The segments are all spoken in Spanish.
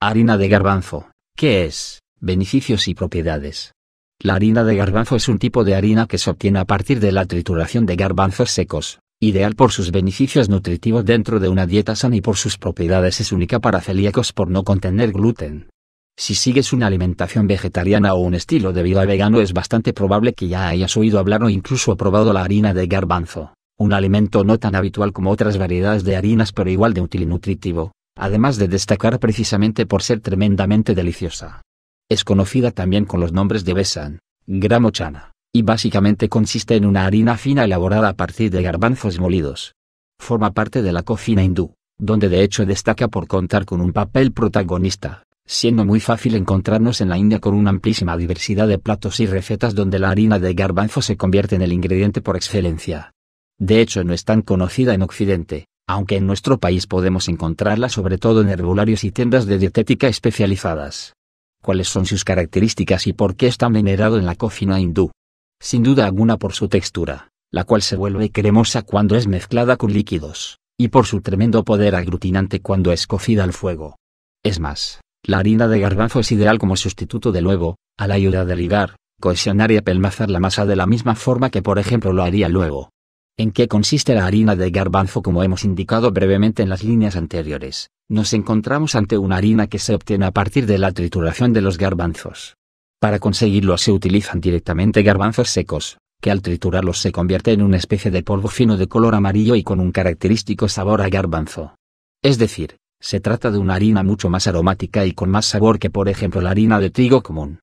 Harina de garbanzo. ¿Qué es? Beneficios y propiedades. La harina de garbanzo es un tipo de harina que se obtiene a partir de la trituración de garbanzos secos, ideal por sus beneficios nutritivos dentro de una dieta sana y por sus propiedades es única para celíacos por no contener gluten. Si sigues una alimentación vegetariana o un estilo de vida vegano es bastante probable que ya hayas oído hablar o incluso probado la harina de garbanzo, un alimento no tan habitual como otras variedades de harinas pero igual de útil y nutritivo además de destacar precisamente por ser tremendamente deliciosa. Es conocida también con los nombres de besan, gramochana, y básicamente consiste en una harina fina elaborada a partir de garbanzos molidos. Forma parte de la cocina hindú, donde de hecho destaca por contar con un papel protagonista, siendo muy fácil encontrarnos en la India con una amplísima diversidad de platos y recetas donde la harina de garbanzo se convierte en el ingrediente por excelencia. De hecho no es tan conocida en Occidente, aunque en nuestro país podemos encontrarla sobre todo en herbularios y tiendas de dietética especializadas. ¿Cuáles son sus características y por qué está tan venerado en la cocina hindú? Sin duda alguna por su textura, la cual se vuelve cremosa cuando es mezclada con líquidos, y por su tremendo poder aglutinante cuando es cocida al fuego. Es más, la harina de garbanzo es ideal como sustituto del huevo, a la ayuda de ligar, cohesionar y apelmazar la masa de la misma forma que por ejemplo lo haría luego. ¿En qué consiste la harina de garbanzo? Como hemos indicado brevemente en las líneas anteriores, nos encontramos ante una harina que se obtiene a partir de la trituración de los garbanzos. Para conseguirlo se utilizan directamente garbanzos secos, que al triturarlos se convierte en una especie de polvo fino de color amarillo y con un característico sabor a garbanzo. Es decir, se trata de una harina mucho más aromática y con más sabor que por ejemplo la harina de trigo común.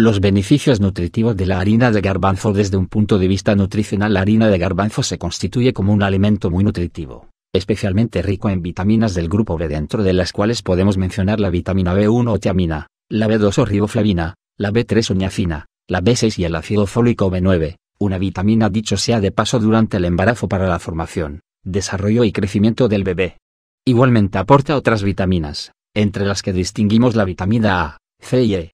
Los beneficios nutritivos de la harina de garbanzo Desde un punto de vista nutricional la harina de garbanzo se constituye como un alimento muy nutritivo, especialmente rico en vitaminas del grupo B dentro de las cuales podemos mencionar la vitamina B1 o tiamina, la B2 o riboflavina, la B3 o niacina, la B6 y el ácido fólico B9, una vitamina dicho sea de paso durante el embarazo para la formación, desarrollo y crecimiento del bebé. Igualmente aporta otras vitaminas, entre las que distinguimos la vitamina A, C y E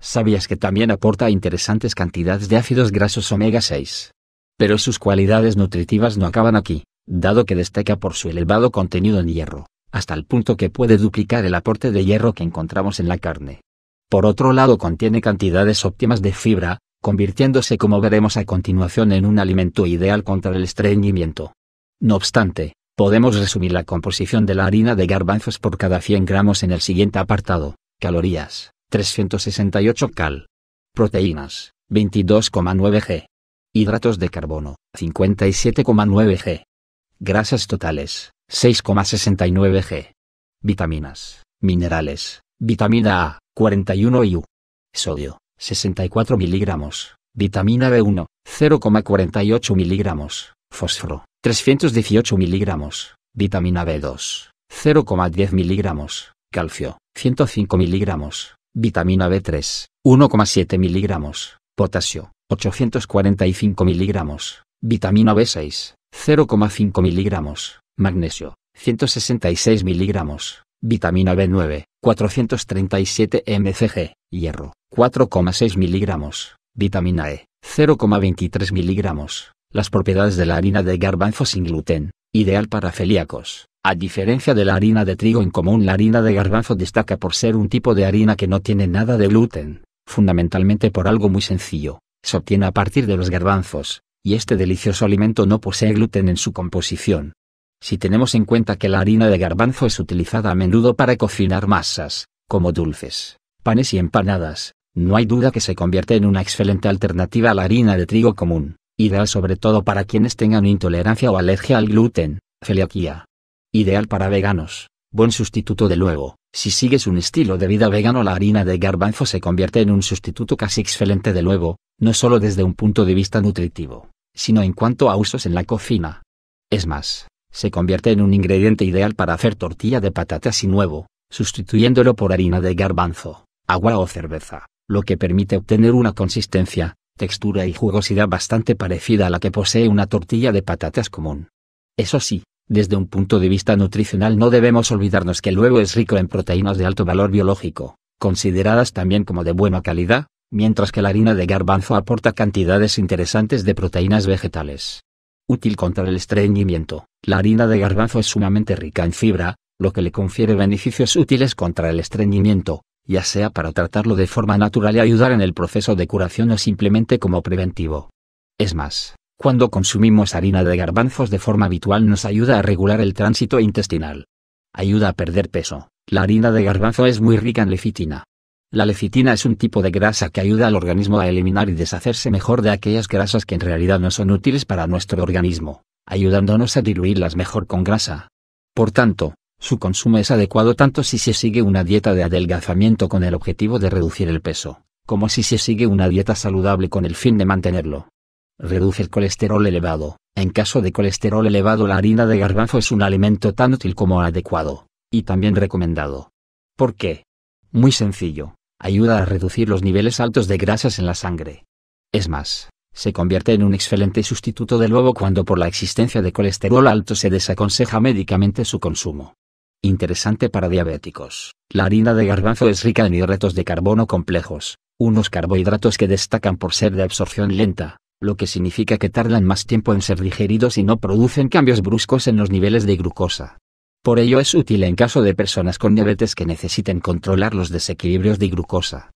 ¿Sabías que también aporta interesantes cantidades de ácidos grasos omega 6? Pero sus cualidades nutritivas no acaban aquí, dado que destaca por su elevado contenido en hierro, hasta el punto que puede duplicar el aporte de hierro que encontramos en la carne. Por otro lado contiene cantidades óptimas de fibra, convirtiéndose como veremos a continuación en un alimento ideal contra el estreñimiento. No obstante, podemos resumir la composición de la harina de garbanzos por cada 100 gramos en el siguiente apartado, calorías. 368 cal. Proteínas, 22,9 g. Hidratos de carbono, 57,9 g. Grasas totales, 6,69 g. Vitaminas, minerales, vitamina A, 41 U. Sodio, 64 miligramos. Vitamina B1, 0,48 miligramos. Fósforo, 318 miligramos. Vitamina B2, 0,10 miligramos. Calcio, 105 miligramos vitamina B3, 1,7 miligramos, potasio, 845 miligramos, vitamina B6, 0,5 miligramos, magnesio, 166 miligramos, vitamina B9, 437 mcg, hierro, 4,6 miligramos, vitamina E, 0,23 miligramos. Las propiedades de la harina de garbanzo sin gluten, ideal para celíacos, a diferencia de la harina de trigo en común, la harina de garbanzo destaca por ser un tipo de harina que no tiene nada de gluten, fundamentalmente por algo muy sencillo, se obtiene a partir de los garbanzos, y este delicioso alimento no posee gluten en su composición. Si tenemos en cuenta que la harina de garbanzo es utilizada a menudo para cocinar masas, como dulces, panes y empanadas, no hay duda que se convierte en una excelente alternativa a la harina de trigo común, ideal sobre todo para quienes tengan intolerancia o alergia al gluten, celiaquía Ideal para veganos. Buen sustituto de luego. Si sigues un estilo de vida vegano la harina de garbanzo se convierte en un sustituto casi excelente de luego, no solo desde un punto de vista nutritivo, sino en cuanto a usos en la cocina. Es más, se convierte en un ingrediente ideal para hacer tortilla de patatas y nuevo, sustituyéndolo por harina de garbanzo, agua o cerveza, lo que permite obtener una consistencia, textura y jugosidad bastante parecida a la que posee una tortilla de patatas común. Eso sí, desde un punto de vista nutricional no debemos olvidarnos que el huevo es rico en proteínas de alto valor biológico, consideradas también como de buena calidad, mientras que la harina de garbanzo aporta cantidades interesantes de proteínas vegetales. Útil contra el estreñimiento, la harina de garbanzo es sumamente rica en fibra, lo que le confiere beneficios útiles contra el estreñimiento, ya sea para tratarlo de forma natural y ayudar en el proceso de curación o simplemente como preventivo. Es más, cuando consumimos harina de garbanzos de forma habitual nos ayuda a regular el tránsito intestinal. Ayuda a perder peso. La harina de garbanzo es muy rica en lecitina. La lecitina es un tipo de grasa que ayuda al organismo a eliminar y deshacerse mejor de aquellas grasas que en realidad no son útiles para nuestro organismo, ayudándonos a diluirlas mejor con grasa. Por tanto, su consumo es adecuado tanto si se sigue una dieta de adelgazamiento con el objetivo de reducir el peso, como si se sigue una dieta saludable con el fin de mantenerlo. Reduce el colesterol elevado. En caso de colesterol elevado la harina de garbanzo es un alimento tan útil como adecuado, y también recomendado. ¿Por qué? Muy sencillo, ayuda a reducir los niveles altos de grasas en la sangre. Es más, se convierte en un excelente sustituto del huevo cuando por la existencia de colesterol alto se desaconseja médicamente su consumo. Interesante para diabéticos. La harina de garbanzo es rica en hidratos de carbono complejos, unos carbohidratos que destacan por ser de absorción lenta, lo que significa que tardan más tiempo en ser digeridos y no producen cambios bruscos en los niveles de glucosa. Por ello es útil en caso de personas con diabetes que necesiten controlar los desequilibrios de glucosa.